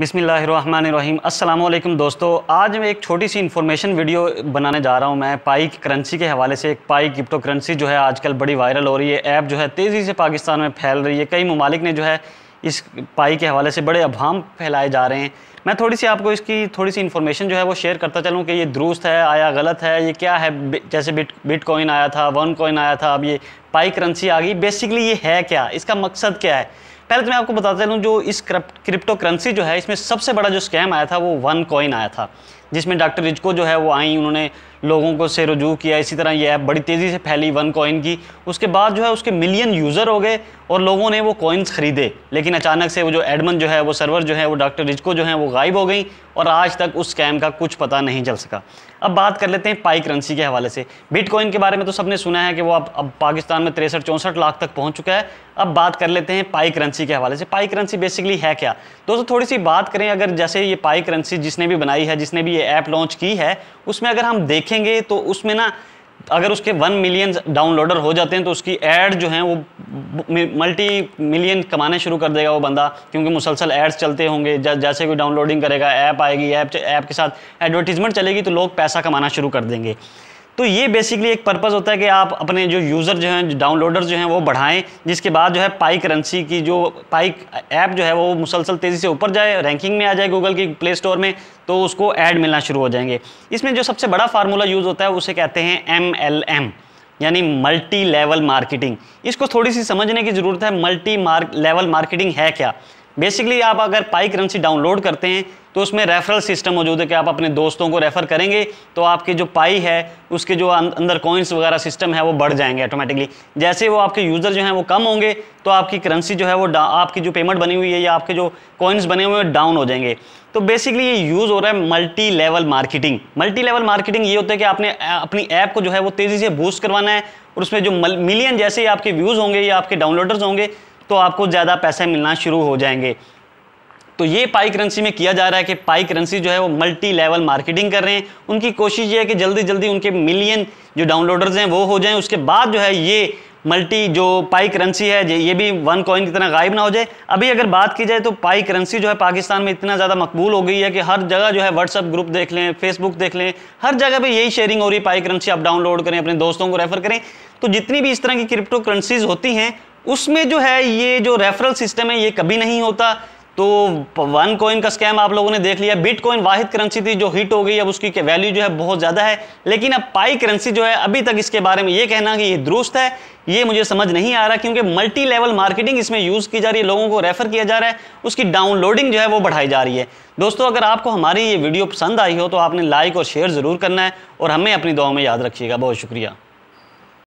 बिसमीम अल्लाम दोस्तों आज मैं एक छोटी सी इन्फॉर्मेशन वीडियो बनाने जा रहा हूँ मैं पाई की करेंसी के हवाले से एक पाई क्रिप्टो करेंसी जो है आजकल बड़ी वायरल हो रही है ऐप जो है तेज़ी से पाकिस्तान में फैल रही है कई ममालिक ने जो है इस पाई के हवाले से बड़े अभाम फैलाए जा रहे हैं मैं थोड़ी सी आपको इसकी थोड़ी सी इन्फॉर्मेशन जो है वो शेयर करता चलूँ कि ये दुरुस्त है आया गलत है ये क्या है जैसे बिट बिटकॉइन आया था वन कॉइन आया था अब ये पाई करेंसी आ गई बेसिकली ये है क्या इसका मकसद क्या है पहले तो मैं आपको बताता चलूँ जो इस क्रिप्टो करेंसी जो है इसमें सबसे बड़ा जो स्कैम आया था वो वन कॉइन आया था जिसमें डॉक्टर रिजको जो है वो आई उन्होंने लोगों को से रजू किया इसी तरह ये ऐप बड़ी तेज़ी से फैली वन कॉइन की उसके बाद जो है उसके मिलियन यूज़र हो गए और लोगों ने वो कॉइन्स ख़रीदे लेकिन अचानक से वो जो एडमन जो है वो सर्वर जो है वो डॉक्टर रिजको जो है वो गायब हो गई और आज तक उस स्कैम का कुछ पता नहीं चल सका अब बात कर लेते हैं पाई करेंसी के हवाले से बिट के बारे में तो सबने सुना है कि वो अब अब पाकिस्तान में तिरसठ चौंसठ लाख तक पहुँच चुका है अब बात कर लेते हैं पाई करेंसी के हवाले से पाई करेंसी बेसिकली है क्या दोस्तों थोड़ी सी बात करें अगर जैसे ये पाई करेंसी जिसने भी बनाई है जिसने भी ये ऐप लॉन्च की है उसमें अगर हम देखेंगे तो उसमें ना अगर उसके वन मिलियन डाउनलोडर हो जाते हैं तो उसकी एड जो है वो मल्टी मिलियन कमाने शुरू कर देगा वो बंदा क्योंकि मुसलसल एड्स चलते होंगे जैसे कोई डाउनलोडिंग करेगा ऐप आएगी ऐप ऐप के साथ एडवर्टीजमेंट चलेगी तो लोग पैसा कमाना शुरू कर देंगे तो ये बेसिकली एक पर्पज़ होता है कि आप अपने जो यूज़र जो हैं डाउनलोडर जो हैं वो बढ़ाएं जिसके बाद जो है पाई करेंसी की जो पाई ऐप जो है वो मुसलसल तेज़ी से ऊपर जाए रैंकिंग में आ जाए गूगल की प्ले स्टोर में तो उसको ऐड मिलना शुरू हो जाएंगे इसमें जो सबसे बड़ा फार्मूला यूज़ होता है उसे कहते हैं एम एल एम यानी मल्टी लेवल मार्केटिंग इसको थोड़ी सी समझने की ज़रूरत है मल्टी मार्क लेवल मार्केटिंग है क्या बेसिकली आप अगर पाई करेंसी डाउनलोड करते हैं तो उसमें रेफरल सिस्टम मौजूद है कि आप अपने दोस्तों को रेफर करेंगे तो आपके जो पाई है उसके जो अं-, अंदर कॉइन्स वगैरह सिस्टम है वो बढ़ जाएंगे ऑटोमेटिकली जैसे वो आपके यूज़र जो हैं वो कम होंगे तो आपकी करेंसी जो है वो आपकी जो पेमेंट बनी हुई है या आपके जो कॉइन्स बने हुए हैं डाउन हो जाएंगे तो बेसिकली ये यूज़ हो रहा है multi level marketing multi level marketing ये होता है कि आपने अपनी ऐप को जो है वो तेज़ी से बूस्ट करवाना है और उसमें जो मिलियन जैसे ही आपके व्यूज़ होंगे या आपके डाउनलोडर्स होंगे तो आपको ज़्यादा पैसे मिलना शुरू हो जाएंगे तो ये पाई करेंसी में किया जा रहा है कि पाई करेंसी जो है वो मल्टी लेवल मार्केटिंग कर रहे हैं उनकी कोशिश ये है कि जल्दी जल्दी उनके मिलियन जो डाउनलोडर्स हैं वो हो जाएं उसके बाद जो है ये मल्टी जो पाई करेंसी है ये भी वन कॉइन की तरह गायब ना हो जाए अभी अगर बात की जाए तो पाई करेंसी जो है पाकिस्तान में इतना ज़्यादा मकबूल हो गई है कि हर जगह जो है व्हाट्सअप ग्रुप देख लें फेसबुक देख लें हर जगह पे यही शेयरिंग हो रही है पाई करेंसी आप डाउनलोड करें अपने दोस्तों को रेफर करें तो जितनी भी इस तरह की क्रिप्टो करेंसीज होती हैं उसमें जो है ये जो रेफरल सिस्टम है ये कभी नहीं होता तो वन कॉइन का स्कैम आप लोगों ने देख लिया बिट कॉइन वाहिद करेंसी थी जो हिट हो गई अब उसकी वैल्यू जो है बहुत ज़्यादा है लेकिन अब पाई करेंसी जो है अभी तक इसके बारे में ये कहना कि ये दुरुस्त है ये मुझे समझ नहीं आ रहा क्योंकि मल्टी लेवल मार्केटिंग इसमें यूज़ की जा रही है लोगों को रेफ़र किया जा रहा है उसकी डाउनलोडिंग जो है वो बढ़ाई जा रही है दोस्तों अगर आपको हमारी ये वीडियो पसंद आई हो तो आपने लाइक और शेयर ज़रूर करना है और हमें अपनी दुआ में याद रखिएगा बहुत शुक्रिया